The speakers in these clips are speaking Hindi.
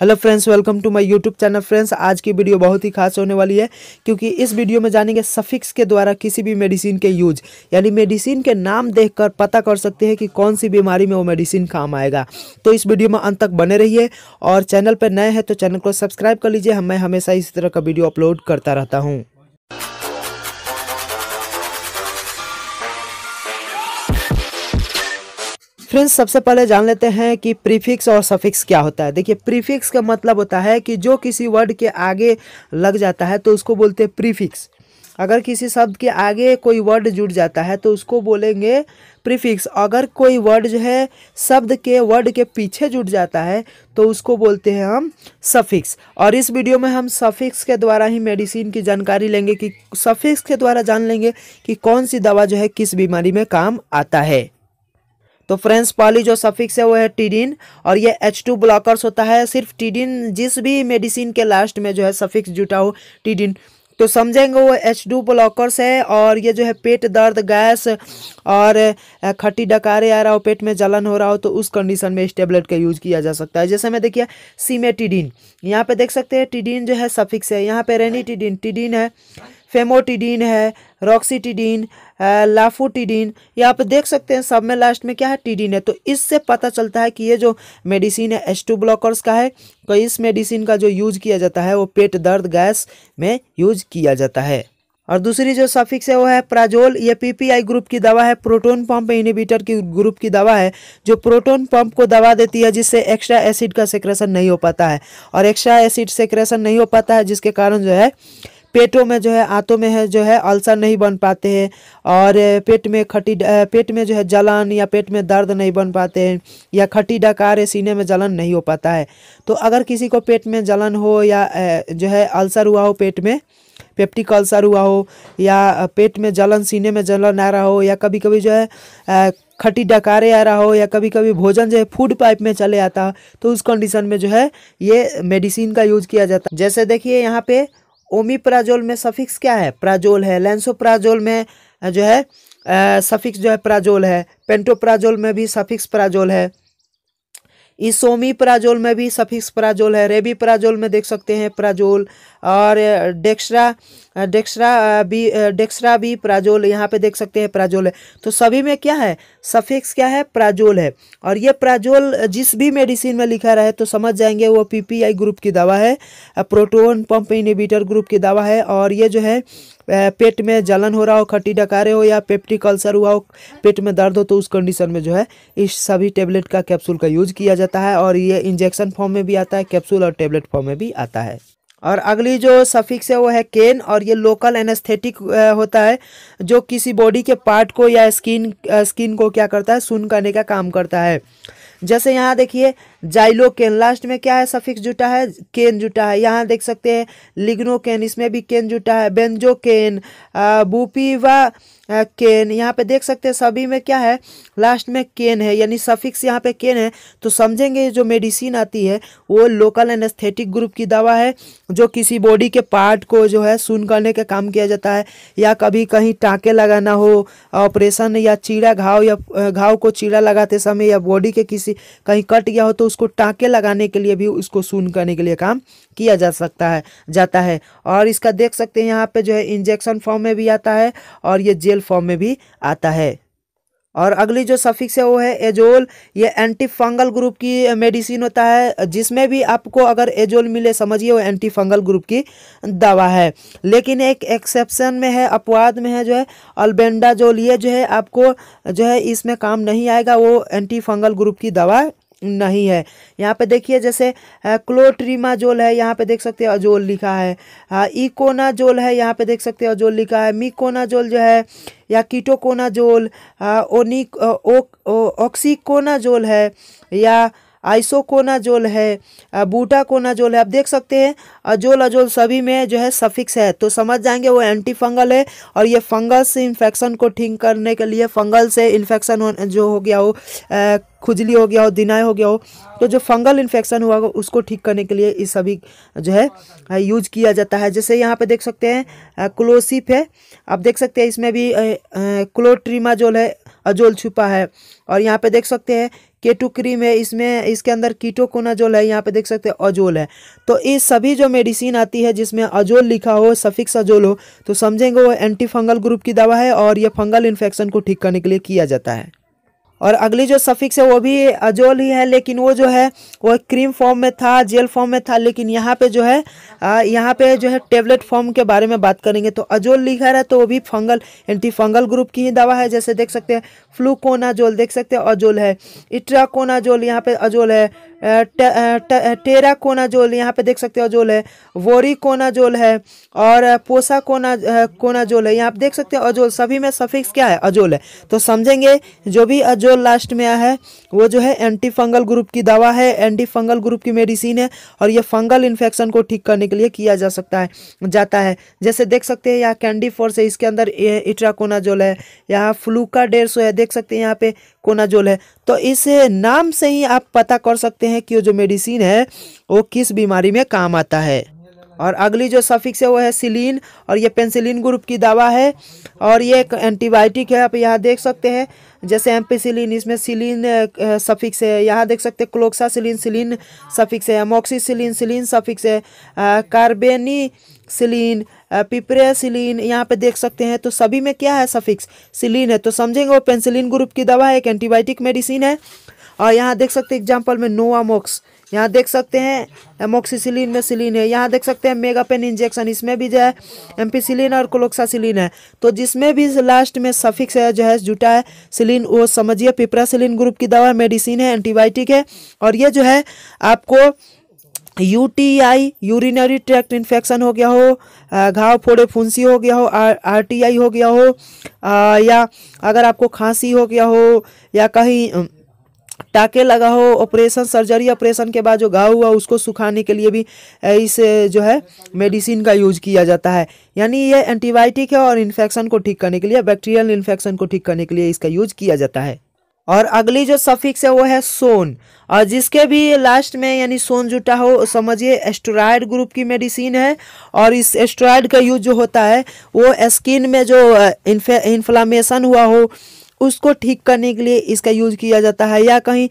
hello friends welcome to my YouTube channel friends आज की वीडियो बहुत ही खास होने वाली है क्योंकि इस वीडियो में जानेंगे सफिक्स के द्वारा किसी भी मेडिसिन के यूज यानी मेडिसिन के नाम देखकर पता कर सकते हैं कि कौन सी बीमारी में वो मेडिसिन काम आएगा तो इस वीडियो में अंत तक बने रहिए और चैनल पर नए हैं तो चैनल को सब्सक्राइब कर लीजिए मैं हमेशा इसी तरह का वीडियो अपलोड करता रहता हूँ फ्रेंड्स सबसे पहले जान लेते हैं कि प्रीफिक्स और सफिक्स क्या होता है देखिए प्रीफिक्स का मतलब होता है कि जो किसी वर्ड के आगे लग जाता है तो उसको बोलते हैं प्रीफिक्स अगर किसी शब्द के आगे कोई वर्ड जुड़ जाता है तो उसको बोलेंगे प्रीफिक्स अगर कोई वर्ड जो है शब्द के वर्ड के पीछे जुड़ जाता है तो उसको बोलते हैं हम सफिक्स और इस वीडियो में हम सफिक्स के द्वारा ही मेडिसिन की जानकारी लेंगे कि सफिक्स के द्वारा जान लेंगे कि कौन सी दवा जो है किस बीमारी में काम आता है तो फ्रेंड्स पाली जो सफिक्स है वो है टीडिन और ये एच टू ब्लॉकर्स होता है सिर्फ टीडिन जिस भी मेडिसिन के लास्ट में जो है सफिक्स जुटा हो टीडिन तो समझेंगे वो एच टू ब्लॉकर्स है और ये जो है पेट दर्द गैस और खट्टी डकारे आ रहा हो पेट में जलन हो रहा हो तो उस कंडीशन में इस टेबलेट का यूज किया जा सकता है जैसे मैं देखिए सीमेटिडिन यहाँ पे देख सकते हैं टिडिन जो है सफिक्स है यहाँ पे रेनी टिडिन टिडिन है फेमोटिडीन है रॉक्सीटिडीन लाफोटिडीन ये आप देख सकते हैं सब में लास्ट में क्या है टीडीन है तो इससे पता चलता है कि ये जो मेडिसिन है एस टू ब्लॉकर्स का है तो इस मेडिसिन का जो यूज किया जाता है वो पेट दर्द गैस में यूज किया जाता है और दूसरी जो सफिक्स है वो है प्राजोल ये पीपीआई ग्रुप की दवा है प्रोटोन पंप इनिबिटर की ग्रुप की दवा है जो प्रोटोन पंप को दवा देती है जिससे एक्स्ट्रा एसिड का सेक्रेशन नहीं हो पाता है और एक्स्ट्रा एसिड सेक्रेशन नहीं हो पाता है जिसके कारण जो है पेटों में जो है आंतों में है जो है अल्सर नहीं बन पाते हैं और पेट में खटी पेट में जो है जलन या पेट में दर्द नहीं बन पाते हैं या खटी डकार सीने में जलन नहीं हो पाता है तो अगर किसी को पेट में जलन हो या जो है अल्सर हुआ हो पेट में पेप्टिक अल्सर हुआ हो या पेट में जलन सीने में जलन आ रहा हो या कभी कभी जो है खटी डकारे आ रहा हो या कभी कभी भोजन जो है फूड पाइप में चले आता तो उस कंडीशन में जो है ये मेडिसिन का यूज किया जाता जैसे देखिए यहाँ पे ओमीप्राजोल में सफिक्स क्या है प्राजोल है लेंसोप्राजोल में जो है सफिक्स जो है प्राजोल है पेंटोप्राजोल में भी सफिक्स प्राजोल है इसोमी प्राजोल में भी सफिक्स प्राजोल है रेबी प्राजोल में देख सकते हैं प्राजोल और डेक्सरा डेक्सरा भी डेक्सरा भी प्राजोल यहाँ पे देख सकते हैं प्राजोल है तो सभी में क्या है सफिक्स क्या है प्राजोल है और ये प्राजोल जिस भी मेडिसिन में लिखा रहे तो समझ जाएंगे वो पीपीआई ग्रुप की दवा है प्रोटोन पंप इनिबिटर ग्रुप की दवा है और ये जो है पेट में जलन हो रहा हो खट्टी डकारे हो या पेप्टिक अल्सर हुआ हो पेट में दर्द हो तो उस कंडीशन में जो है इस सभी टेबलेट का कैप्सूल का यूज किया जाता है और ये इंजेक्शन फॉर्म में भी आता है कैप्सूल और टेबलेट फॉर्म में भी आता है और अगली जो सफिक्स है वो है केन और ये लोकल एनेस्थेटिक होता है जो किसी बॉडी के पार्ट को या स्किन स्किन को क्या करता है सुन करने का काम करता है जैसे यहाँ देखिए जाइलो केन लास्ट में क्या है सफिक्स जुटा है केन जुटा है यहाँ देख सकते हैं लिग्नो केन इसमें भी केन जुटा है बेंजो केन बूपी व केन यहाँ पे देख सकते हैं सभी में क्या है लास्ट में केन है यानी सफिक्स यहाँ पे केन है तो समझेंगे जो मेडिसिन आती है वो लोकल एनेस्थेटिक ग्रुप की दवा है जो किसी बॉडी के पार्ट को जो है सुन करने का काम किया जाता है या कभी कहीं टाँके लगाना हो ऑपरेशन या चीड़ा घाव या घाव को चीड़ा लगाते समय या बॉडी के किसी कहीं कट गया हो तो उसको टाँके लगाने के लिए भी उसको सुन करने के लिए काम किया जा सकता है जाता है और इसका देख सकते हैं यहाँ पे जो है इंजेक्शन फॉर्म में भी आता है और ये जेल फॉर्म में भी आता है और अगली जो सफिक्स है वो है एजोल ये एंटी फंगल ग्रुप की मेडिसिन होता है जिसमें भी आपको अगर एजोल मिले समझिए वो एंटी फंगल ग्रुप की दवा है लेकिन एक एक्सेप्शन में है अपवाद में है जो है अल्बेंडाजोल ये जो है आपको जो है इसमें काम नहीं आएगा वो एंटी फंगल ग्रुप की दवा नहीं है यहाँ पे देखिए जैसे क्लोट्रीमा जोल है यहाँ पे देख सकते हैं अजोल लिखा है जोल है यहाँ पे देख सकते हैं अजोल लिखा है जोल जो है या कीटोकोना जोल ओनिक जोल है या आइसोकोना जोल है बूटा कोना जोल है आप देख सकते हैं अजोल अजोल सभी में जो है सफिक्स है तो समझ जाएंगे वो एंटी फंगल है और ये फंगल से इन्फेक्शन को ठीक करने के लिए फंगल से इन्फेक्शन जो हो गया वो खुजली हो गया हो दिनाय हो गया हो तो जो फंगल इन्फेक्शन हुआ हो उसको ठीक करने के लिए इस सभी जो है यूज किया जाता है जैसे यहाँ पे देख सकते हैं क्लोसिप है आप देख सकते हैं इसमें भी क्लोट्रीमा जोल है अजोल छुपा है और यहाँ पे देख सकते हैं केटू क्रीम है इसमें इसके अंदर जोल है यहाँ पे देख सकते हैं अजोल है तो ये सभी जो मेडिसिन आती है जिसमें अजोल लिखा हो सफिक्स अजोल हो तो समझेंगे वो एंटी फंगल ग्रुप की दवा है और ये फंगल इन्फेक्शन को ठीक करने के लिए किया जाता है और अगली जो सफिक्स है वो भी अजोल ही है लेकिन वो जो है वो क्रीम फॉर्म में था जेल फॉर्म में था लेकिन यहाँ पे जो है यहाँ पे जो है टेबलेट फॉर्म के बारे में बात करेंगे तो अजोल लिखा है तो वो भी फंगल एंटी फंगल ग्रुप की ही दवा है जैसे देख सकते हैं फ्लू कोनाजोल देख सकते हैं अजोल है इट्रा कोनाजोल यहाँ पे अजोल है टेरा कोनाजोल यहाँ पे देख सकते हो अजोल है वोरी कोनाजोल है और पोसा कोना कोनाजोल है यहाँ पे देख सकते हो अजोल सभी में सफिक्स क्या है अजोल है तो समझेंगे जो भी अजोल लास्ट में आया है वो जो है एंटी फंगल ग्रुप की दवा है एंटी फंगल ग्रुप की मेडिसिन है और ये फंगल इन्फेक्शन को ठीक करने के लिए किया जा सकता है जाता है जैसे देख सकते हैं यहाँ कैंडी फोर्स है इसके अंदर इट्राकोनाजोल है यहाँ फ्लू का डेढ़ सौ है देख सकते हैं यहाँ पे कोनाजोल है तो इस नाम से ही आप पता कर सकते हैं कि जो मेडिसिन है वो किस बीमारी में काम आता है और अगली जो सफिक्स है वो है सिलीन और ये पेंसिलिन ग्रुप की दवा है और ये एक एंटीबायोटिक है आप यहाँ देख सकते हैं जैसे एम्पीसिलिन इसमें सिलीन सफिक्स है यहाँ देख सकते हैं क्लोक्सा सिलीन सिलीन सफिक्स है मोक्सीसिलीन सिलीन सफिक्स है कार्बेनी सिलीन पिपरेसिलीन यहाँ पे देख सकते हैं तो सभी में क्या है सफिक्स सिलीन है तो समझेंगे वो पेंसिलिन ग्रुप की दवा है एक एंटीबायोटिक मेडिसिन है और यहाँ देख सकते एग्जाम्पल में नोवामोक्स यहाँ देख सकते हैं एमोक्सीसिलिन में सिलीन है यहाँ देख सकते हैं मेगापेन इंजेक्शन इसमें भी जो है एम्पीसिलीन और क्लोक्सासिलीन है तो जिसमें भी लास्ट में सफिक्स है जो है जुटा है सिलीन वो समझिए पिपरासिलीन ग्रुप की दवा मेडिसिन है एंटीबायोटिक है और ये जो है आपको यू यूरिनरी ट्रैक्ट इन्फेक्शन हो गया हो घाव फोड़े फुंसी हो गया हो आर हो गया हो या अगर आपको खांसी हो गया हो या कहीं टाके लगा हो ऑपरेशन सर्जरी ऑपरेशन के बाद जो घाव हुआ उसको सुखाने के लिए भी इस जो है मेडिसिन का यूज किया जाता है यानी ये एंटीबायोटिक है और इन्फेक्शन को ठीक करने के लिए बैक्टीरियल इन्फेक्शन को ठीक करने के लिए इसका यूज किया जाता है और अगली जो सफिक्स है वो है सोन और जिसके भी लास्ट में यानी सोन जुटा हो समझिए एस्ट्रॉयड ग्रुप की मेडिसिन है और इस एस्ट्रॉयड का यूज जो होता है वो स्किन में जो इन्फ्लामेशन हुआ हो उसको ठीक करने के लिए इसका यूज किया जाता है या कहीं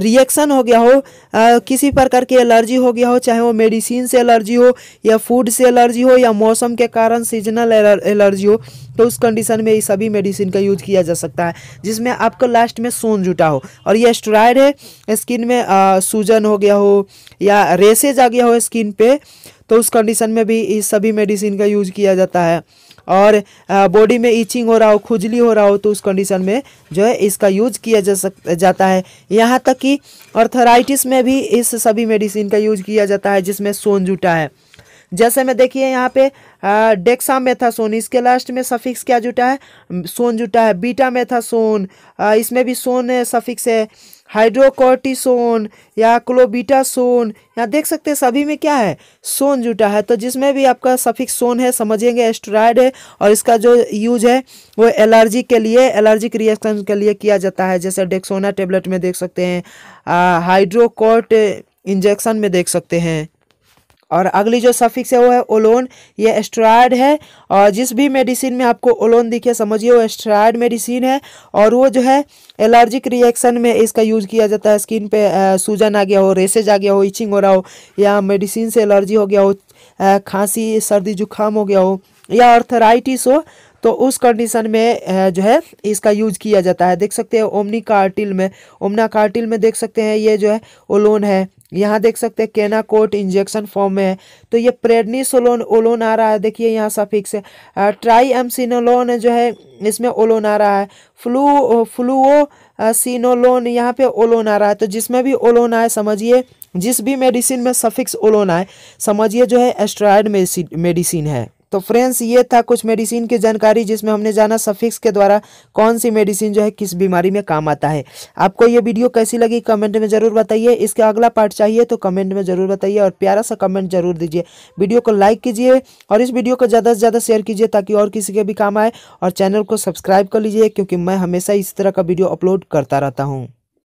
रिएक्शन हो गया हो आ, किसी प्रकार की एलर्जी हो गया हो चाहे वो मेडिसिन से एलर्जी हो या फूड से एलर्जी हो या मौसम के कारण सीजनल एलर्जी हो तो उस कंडीशन में ये सभी मेडिसिन का यूज किया जा सकता है जिसमें आपको लास्ट में सोन जुटा हो और ये स्ट्राइड है स्किन में आ, सूजन हो गया हो या रेसेज आ गया हो स्किन पे तो उस कंडीशन में भी इस सभी मेडिसिन का यूज किया जाता है और बॉडी में ईचिंग हो रहा हो खुजली हो रहा हो तो उस कंडीशन में जो है इसका यूज किया जा सक जाता है यहाँ तक कि अर्थराइटिस में भी इस सभी मेडिसिन का यूज किया जाता है जिसमें सोन जुटा है जैसे में देखिए यहाँ पे डेक्सा मेथासोन इसके लास्ट में सफिक्स क्या जुटा है सोन जुटा है बीटा मेथासोन इसमें भी सोन सफिक्स है हाइड्रोकोर्टिसोन या क्लोबीटासोन यहाँ देख सकते हैं सभी में क्या है सोन जुटा है तो जिसमें भी आपका सफिक्स सोन है समझेंगे एस्ट्रॉयड है और इसका जो यूज है वो एलर्जी के लिए एलर्जिक रिएक्शन के लिए किया जाता है जैसे डेक्सोना टेबलेट में देख सकते हैं हाइड्रोकोर्ट इंजेक्शन में देख सकते हैं और अगली जो सफिक्स है वो है ओलोन ये एस्ट्रॉयड है और जिस भी मेडिसिन में आपको ओलोन दिखे समझिए वो एस्ट्रॉयड मेडिसिन है और वो जो है एलर्जिक रिएक्शन में इसका यूज़ किया जाता है स्किन पे सूजन आ गया हो रेसेज आ गया हो इचिंग हो रहा हो या मेडिसिन से एलर्जी हो गया हो खांसी सर्दी जुकाम हो गया हो या अर्थराइटिस हो तो उस कंडीशन में जो है इसका यूज किया जाता है देख सकते हैं ओमनी कार्टिल में ओमना कार्टिल में देख सकते हैं ये जो है ओलोन है यहाँ देख सकते हैं केना कोट इंजेक्शन फॉर्म में है तो ये सोलोन ओलोन आ रहा है देखिए यहाँ सफिक्स है ट्राई एमसिनोलोन जो है इसमें ओलोन आ रहा है फ्लू फ्लूओ सिनोलोन यहाँ पे ओलोन आ रहा है तो जिसमें भी ओलोन आए समझिए जिस भी मेडिसिन में सफिक्स ओलोन आए समझिए जो है एस्ट्रॉयड मेडिसिन है तो फ्रेंड्स ये था कुछ मेडिसिन की जानकारी जिसमें हमने जाना सफिक्स के द्वारा कौन सी मेडिसिन जो है किस बीमारी में काम आता है आपको ये वीडियो कैसी लगी कमेंट में ज़रूर बताइए इसका अगला पार्ट चाहिए तो कमेंट में ज़रूर बताइए और प्यारा सा कमेंट जरूर दीजिए वीडियो को लाइक कीजिए और इस वीडियो को ज़्यादा से ज़्यादा शेयर कीजिए ताकि और किसी के भी काम आए और चैनल को सब्सक्राइब कर लीजिए क्योंकि मैं हमेशा इस तरह का वीडियो अपलोड करता रहता हूँ